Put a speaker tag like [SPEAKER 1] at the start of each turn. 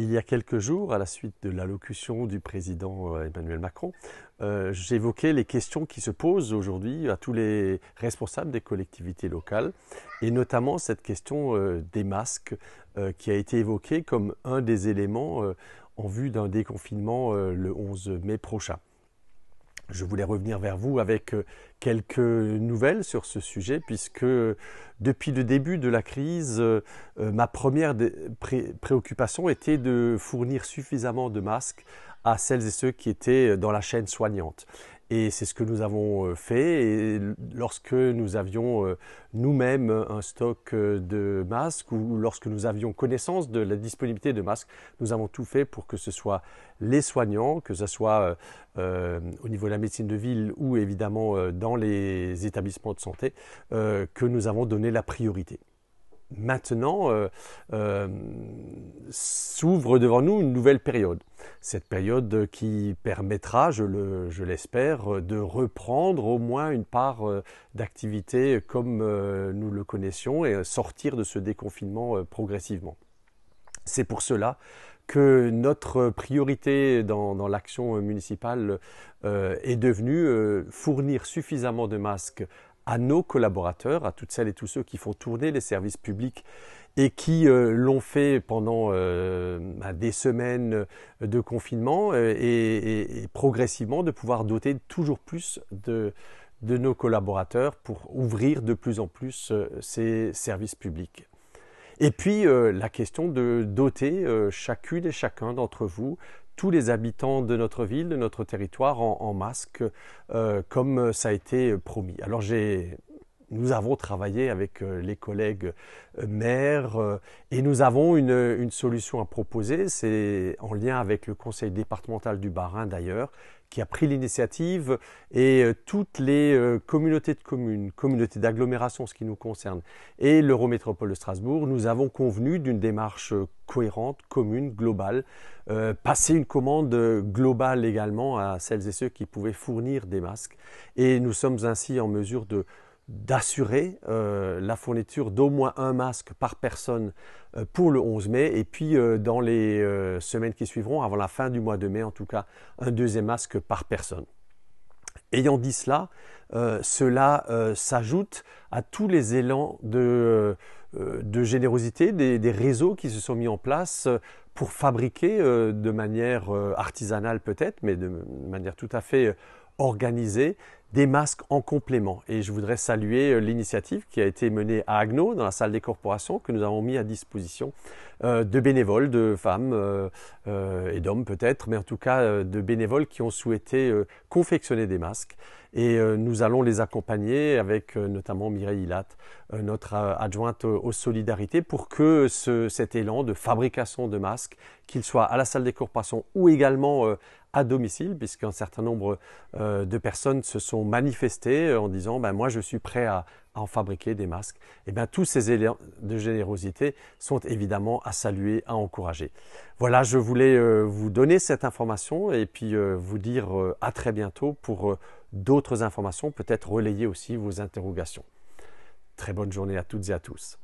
[SPEAKER 1] Il y a quelques jours, à la suite de l'allocution du président euh, Emmanuel Macron, euh, j'évoquais les questions qui se posent aujourd'hui à tous les responsables des collectivités locales, et notamment cette question euh, des masques qui a été évoquée comme un des éléments en vue d'un déconfinement le 11 mai prochain je voulais revenir vers vous avec euh, quelques nouvelles sur ce sujet, puisque depuis le début de la crise, euh, euh, ma première préoccupation était de fournir suffisamment de masques à celles et ceux qui étaient dans la chaîne soignante. Et c'est ce que nous avons euh, fait. Et lorsque nous avions euh, nous-mêmes un stock euh, de masques ou lorsque nous avions connaissance de la disponibilité de masques, nous avons tout fait pour que ce soit les soignants, que ce soit au niveau de la médecine de ville ou évidemment dans les établissements de santé, que nous avons donné la priorité maintenant s'ouvre devant nous une nouvelle période. Cette période qui permettra, je l'espère, de reprendre au moins une part euh, d'activité comme euh, nous le connaissions et euh, sortir de ce déconfinement progressivement. C'est pour cela que notre priorité dans, l'action municipale est devenue fournir suffisamment de masques à nos collaborateurs, à toutes celles et tous ceux qui font tourner les services publics et qui euh, l'ont fait pendant euh, bah, des semaines euh, de confinement et, progressivement de pouvoir doter toujours plus de, de, nos collaborateurs pour ouvrir de plus en plus ces services publics. Et puis la question de doter chacune et chacun d'entre vous tous les habitants de notre ville, de notre territoire en, en masque, comme ça a été promis. Alors j'ai nous avons travaillé avec euh, les collègues euh, maires euh, et nous avons une, solution à proposer. C'est en lien avec le conseil départemental du Bas-Rhin d'ailleurs, qui a pris l'initiative et toutes les communautés de communes, communautés d'agglomération, ce qui nous concerne, et l'Eurométropole de Strasbourg, nous avons convenu d'une démarche cohérente, commune, globale, passer une commande globale également à celles et ceux qui pouvaient fournir des masques. Et nous sommes ainsi en mesure de d'assurer euh, la fourniture d'au moins un masque par personne euh, pour le 11 mai et puis euh, dans les semaines qui suivront, avant la fin du mois de mai en tout cas, un deuxième masque par personne. Ayant dit cela, cela s'ajoute à tous les élans de, générosité des, réseaux qui se sont mis en place pour fabriquer de manière artisanale peut-être, mais de manière tout à fait organisée, des masques en complément. Et je voudrais saluer euh, l'initiative qui a été menée à Agno, dans la salle des corporations, que nous avons mis à disposition euh, de bénévoles, de femmes euh, et d'hommes peut-être, mais en tout cas de bénévoles qui ont souhaité confectionner des masques. Et nous allons les accompagner avec notamment Mireille ilat notre adjointe aux solidarités, pour que ce, cet élan de fabrication de masques, qu'il soit à la salle des corporations ou également à domicile, puisqu'un certain nombre de personnes se sont manifesté euh, en disant ben, Moi, je suis prêt à, en fabriquer des masques. Et eh bien, tous ces éléments de générosité sont évidemment à saluer, à encourager. Voilà, je voulais euh, vous donner cette information et puis euh, vous dire à très bientôt pour d'autres informations, peut-être relayer aussi vos interrogations. Très bonne journée à toutes et à tous.